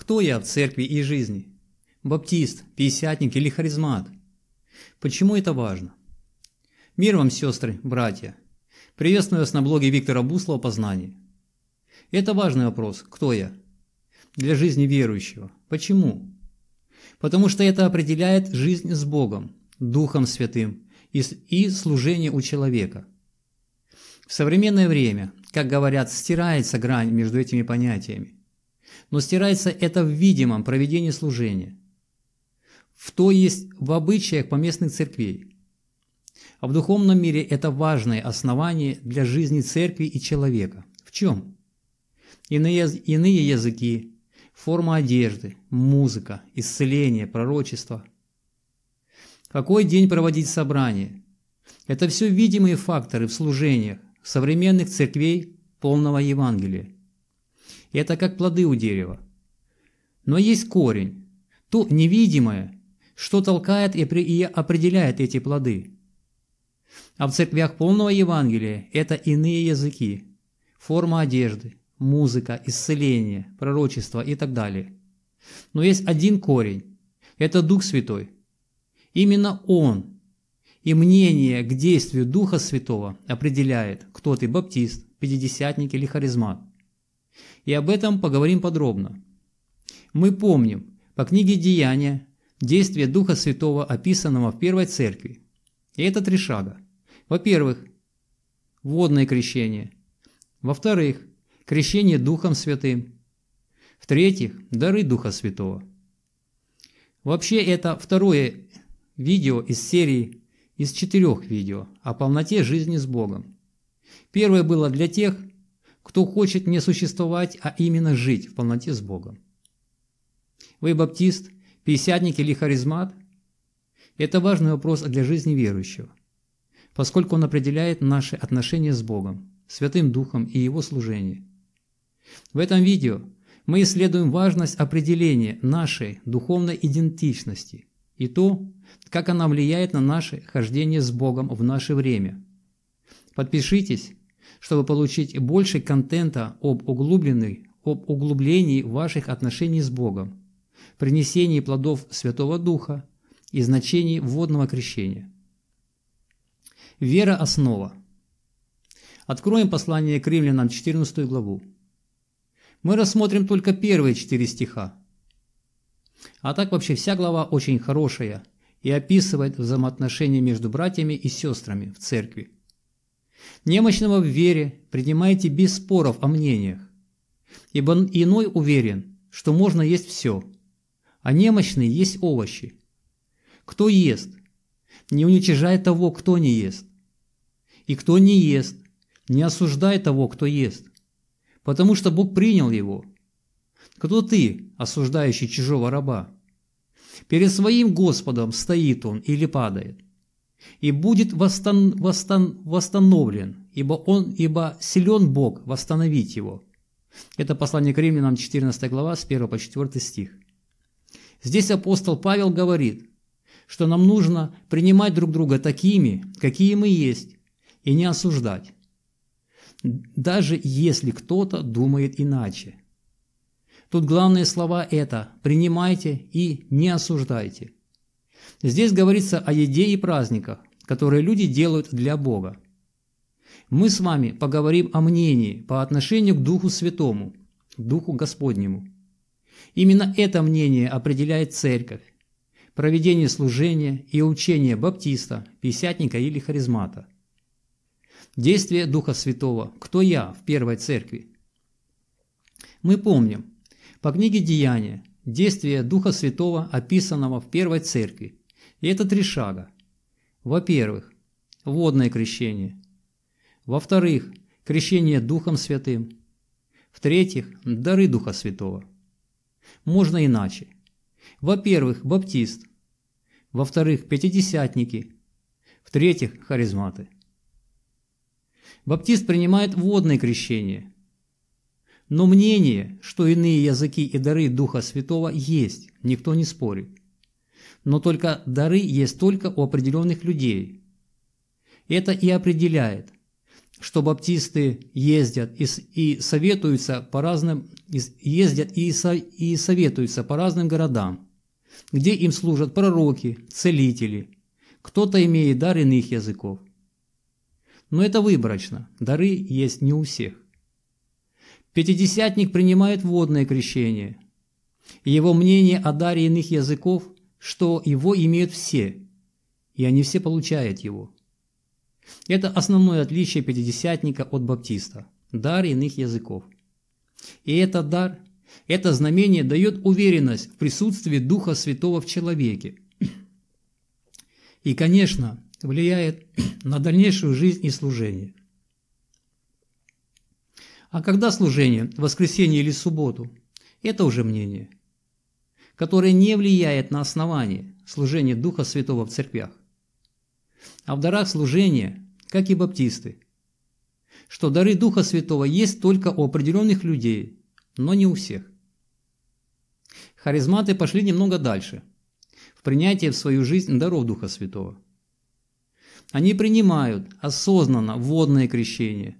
Кто я в церкви и жизни? Баптист, пятидесятник или харизмат? Почему это важно? Мир вам, сестры, братья! Приветствую вас на блоге Виктора Буслова «Познание». Это важный вопрос «Кто я?» для жизни верующего. Почему? Потому что это определяет жизнь с Богом, Духом Святым и служение у человека. В современное время, как говорят, стирается грань между этими понятиями но стирается это в видимом проведении служения, в то есть в обычаях поместных церквей. А в духовном мире это важное основание для жизни церкви и человека. В чем? Иные, иные языки, форма одежды, музыка, исцеление, пророчество. Какой день проводить собрание? Это все видимые факторы в служениях современных церквей полного Евангелия это как плоды у дерева. Но есть корень, то невидимое, что толкает и определяет эти плоды. А в церквях полного Евангелия это иные языки, форма одежды, музыка, исцеление, пророчество и так далее. Но есть один корень – это Дух Святой. Именно Он и мнение к действию Духа Святого определяет, кто ты – баптист, пятидесятник или харизмат. И об этом поговорим подробно. Мы помним, по книге «Деяния» действие Духа Святого, описанного в Первой Церкви. И это три шага. Во-первых, водное крещение. Во-вторых, крещение Духом Святым. В-третьих, дары Духа Святого. Вообще это второе видео из серии из четырех видео о полноте жизни с Богом. Первое было для тех, кто хочет не существовать, а именно жить в полноте с Богом. Вы баптист, пятидесятник или харизмат? Это важный вопрос для жизни верующего, поскольку он определяет наши отношения с Богом, Святым Духом и Его служение. В этом видео мы исследуем важность определения нашей духовной идентичности и то, как она влияет на наше хождение с Богом в наше время. Подпишитесь чтобы получить больше контента об углубленной, об углублении ваших отношений с Богом, принесении плодов Святого Духа и значении водного крещения. Вера – основа. Откроем послание к римлянам 14 главу. Мы рассмотрим только первые четыре стиха. А так вообще вся глава очень хорошая и описывает взаимоотношения между братьями и сестрами в церкви – Немощного в вере принимайте без споров о мнениях, ибо иной уверен, что можно есть все, а немощный есть овощи. Кто ест, не уничижай того, кто не ест, и кто не ест, не осуждай того, кто ест, потому что Бог принял его. Кто ты, осуждающий чужого раба? Перед своим Господом стоит он или падает и будет восстан, восстан, восстановлен, ибо, он, ибо силен Бог восстановить его». Это послание к римлянам, 14 глава, с 1 по 4 стих. Здесь апостол Павел говорит, что нам нужно принимать друг друга такими, какие мы есть, и не осуждать, даже если кто-то думает иначе. Тут главные слова это «принимайте и не осуждайте». Здесь говорится о еде и праздниках, которые люди делают для Бога. Мы с вами поговорим о мнении по отношению к Духу Святому, Духу Господнему. Именно это мнение определяет Церковь, проведение служения и учение баптиста, писятника или харизмата. Действие Духа Святого «Кто я?» в Первой Церкви. Мы помним, по книге «Деяния» действие Духа Святого, описанного в Первой Церкви, и это три шага. Во-первых, водное крещение. Во-вторых, крещение Духом Святым. В-третьих, дары Духа Святого. Можно иначе. Во-первых, баптист. Во-вторых, пятидесятники. В-третьих, харизматы. Баптист принимает водное крещение. Но мнение, что иные языки и дары Духа Святого есть, никто не спорит но только дары есть только у определенных людей. Это и определяет, что баптисты ездят и, и советуются по разным, ездят и, со, и советуются по разным городам, где им служат пророки, целители, кто-то имеет дар иных языков. Но это выборочно, дары есть не у всех. Пятидесятник принимает водное крещение. Его мнение о даре иных языков что его имеют все, и они все получают его. Это основное отличие пятидесятника от баптиста – дар иных языков. И этот дар, это знамение дает уверенность в присутствии Духа Святого в человеке. И, конечно, влияет на дальнейшую жизнь и служение. А когда служение, воскресенье или субботу, это уже мнение – которое не влияет на основание служения Духа Святого в церквях. А в дарах служения, как и баптисты, что дары Духа Святого есть только у определенных людей, но не у всех. Харизматы пошли немного дальше в принятии в свою жизнь даров Духа Святого. Они принимают осознанно водное крещение,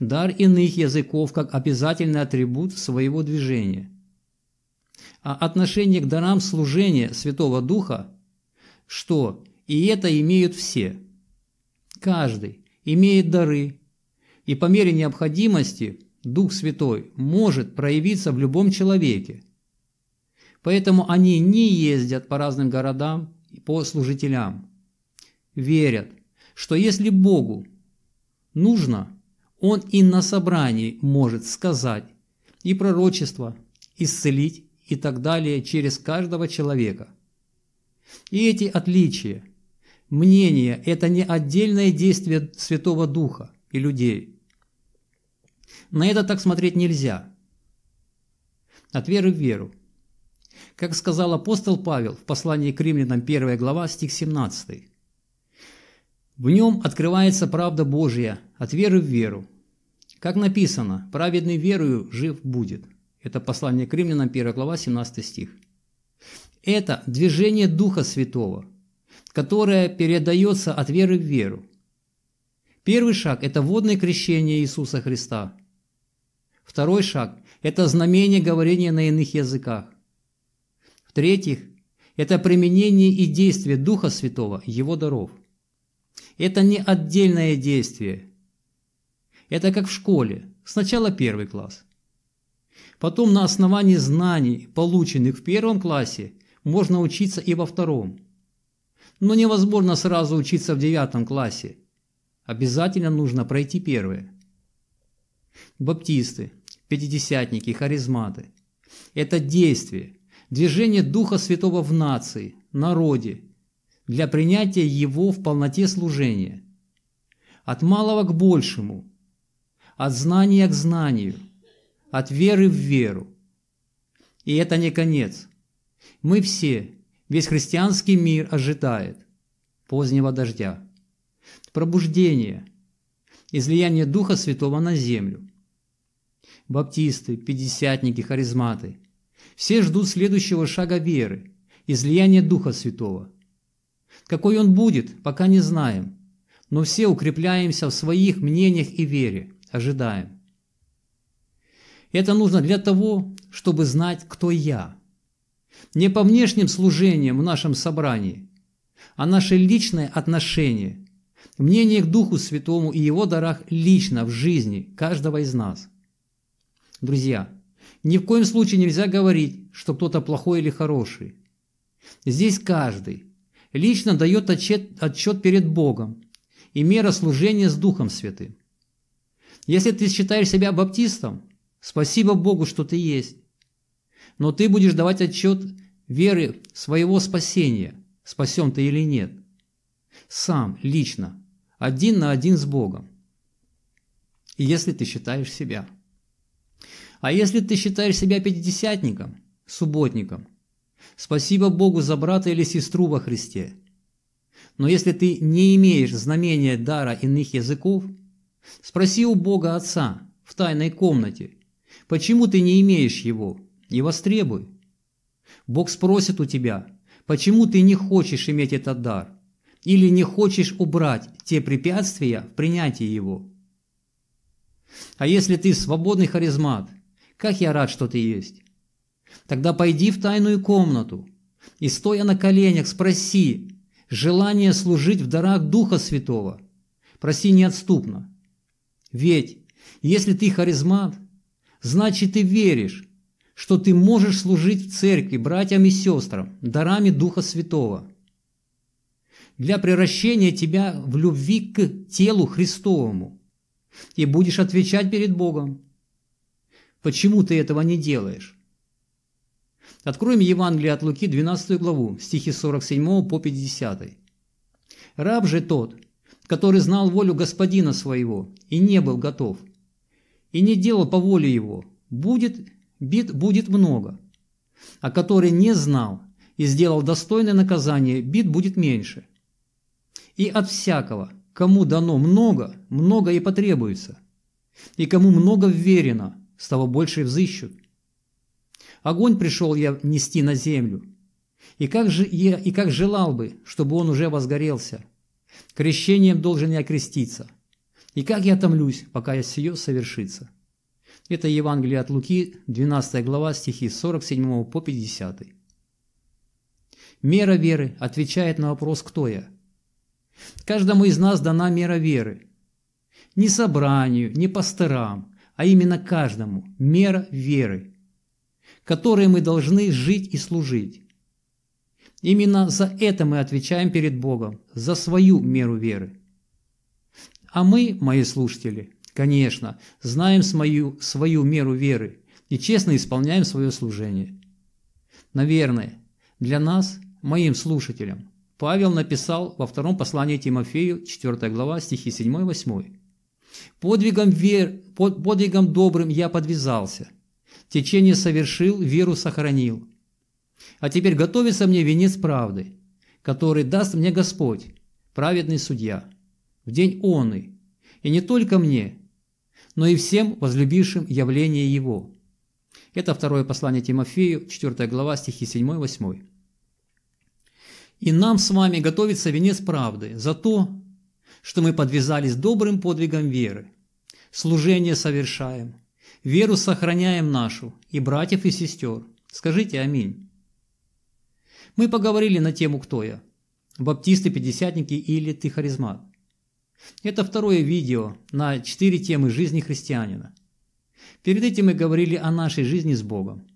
дар иных языков как обязательный атрибут своего движения – а отношение к дарам служения Святого Духа, что и это имеют все. Каждый имеет дары, и по мере необходимости Дух Святой может проявиться в любом человеке. Поэтому они не ездят по разным городам и по служителям. Верят, что если Богу нужно, Он и на собрании может сказать и пророчество, исцелить, и так далее через каждого человека. И эти отличия, мнения – это не отдельное действие Святого Духа и людей. На это так смотреть нельзя. От веры в веру. Как сказал апостол Павел в послании к римлянам 1 глава, стих 17. В нем открывается правда Божья от веры в веру. Как написано, праведный верою жив будет – это послание к римлянам, 1 глава, 17 стих. Это движение Духа Святого, которое передается от веры в веру. Первый шаг – это водное крещение Иисуса Христа. Второй шаг – это знамение говорения на иных языках. В-третьих, это применение и действие Духа Святого, Его даров. Это не отдельное действие. Это как в школе, сначала первый класс, Потом на основании знаний, полученных в первом классе, можно учиться и во втором. Но невозможно сразу учиться в девятом классе. Обязательно нужно пройти первое. Баптисты, пятидесятники, харизматы – это действие, движение Духа Святого в нации, народе, для принятия его в полноте служения. От малого к большему, от знания к знанию – от веры в веру. И это не конец. Мы все, весь христианский мир ожидает позднего дождя, пробуждения, излияния Духа Святого на землю. Баптисты, пятидесятники, харизматы – все ждут следующего шага веры, излияния Духа Святого. Какой он будет, пока не знаем, но все укрепляемся в своих мнениях и вере, ожидаем. Это нужно для того, чтобы знать, кто я. Не по внешним служениям в нашем собрании, а наше личное отношение, мнение к Духу Святому и Его дарах лично в жизни каждого из нас. Друзья, ни в коем случае нельзя говорить, что кто-то плохой или хороший. Здесь каждый лично дает отчет, отчет перед Богом и мера служения с Духом Святым. Если ты считаешь себя баптистом, Спасибо Богу, что ты есть. Но ты будешь давать отчет веры своего спасения, спасен ты или нет. Сам, лично, один на один с Богом. И если ты считаешь себя. А если ты считаешь себя пятидесятником, субботником, спасибо Богу за брата или сестру во Христе. Но если ты не имеешь знамения дара иных языков, спроси у Бога Отца в тайной комнате, Почему ты не имеешь его? И востребуй. Бог спросит у тебя, почему ты не хочешь иметь этот дар? Или не хочешь убрать те препятствия в принятии его? А если ты свободный харизмат, как я рад, что ты есть. Тогда пойди в тайную комнату и, стоя на коленях, спроси желание служить в дарах Духа Святого. Проси неотступно. Ведь, если ты харизмат – Значит, ты веришь, что ты можешь служить в церкви братьям и сестрам, дарами Духа Святого. Для превращения тебя в любви к телу Христовому. И будешь отвечать перед Богом. Почему ты этого не делаешь? Откроем Евангелие от Луки, 12 главу, стихи 47 по 50. «Раб же тот, который знал волю господина своего и не был готов – и не делал по воле его, будет, бит будет много. А который не знал и сделал достойное наказание, бит будет меньше. И от всякого, кому дано много, много и потребуется. И кому много вверено, с того больше взыщут. Огонь пришел я нести на землю. И как, же я, и как желал бы, чтобы он уже возгорелся. Крещением должен я креститься. И как я томлюсь, пока я сие совершится. Это Евангелие от Луки, 12 глава, стихи 47 по 50. Мера веры отвечает на вопрос «Кто я?». Каждому из нас дана мера веры. Не собранию, не пасторам, а именно каждому мера веры, которой мы должны жить и служить. Именно за это мы отвечаем перед Богом, за свою меру веры. А мы, мои слушатели, конечно, знаем свою, свою меру веры и честно исполняем свое служение. Наверное, для нас, моим слушателям, Павел написал во втором послании Тимофею, 4 глава, стихи 7-8. «Подвигом, вер... «Подвигом добрым я подвязался, течение совершил, веру сохранил. А теперь готовится мне венец правды, который даст мне Господь, праведный судья» в день оны, и не только мне, но и всем возлюбившим явление Его». Это второе послание Тимофею, 4 глава, стихи 7-8. «И нам с вами готовится венец правды за то, что мы подвязались добрым подвигом веры, служение совершаем, веру сохраняем нашу и братьев и сестер. Скажите аминь. Мы поговорили на тему «Кто я?» Баптисты, пятидесятники или ты харизмат. Это второе видео на четыре темы жизни христианина. Перед этим мы говорили о нашей жизни с Богом.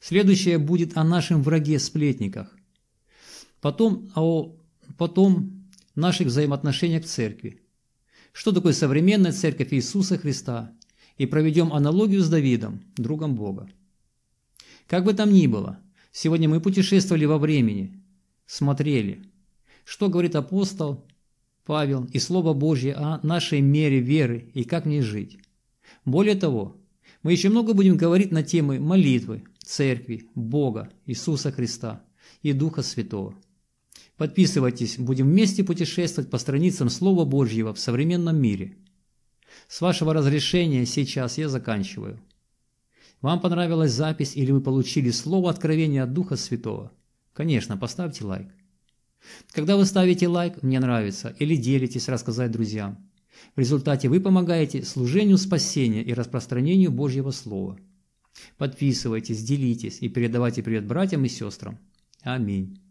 Следующее будет о нашем враге-сплетниках. Потом о потом наших взаимоотношениях в церкви. Что такое современная церковь Иисуса Христа? И проведем аналогию с Давидом, другом Бога. Как бы там ни было, сегодня мы путешествовали во времени, смотрели, что говорит апостол Павел и Слово Божье о нашей мере веры и как мне жить. Более того, мы еще много будем говорить на темы молитвы, церкви, Бога, Иисуса Христа и Духа Святого. Подписывайтесь, будем вместе путешествовать по страницам Слова Божьего в современном мире. С вашего разрешения сейчас я заканчиваю. Вам понравилась запись или вы получили слово откровения от Духа Святого? Конечно, поставьте лайк. Когда вы ставите лайк «Мне нравится» или делитесь «Рассказать друзьям», в результате вы помогаете служению спасения и распространению Божьего Слова. Подписывайтесь, делитесь и передавайте привет братьям и сестрам. Аминь.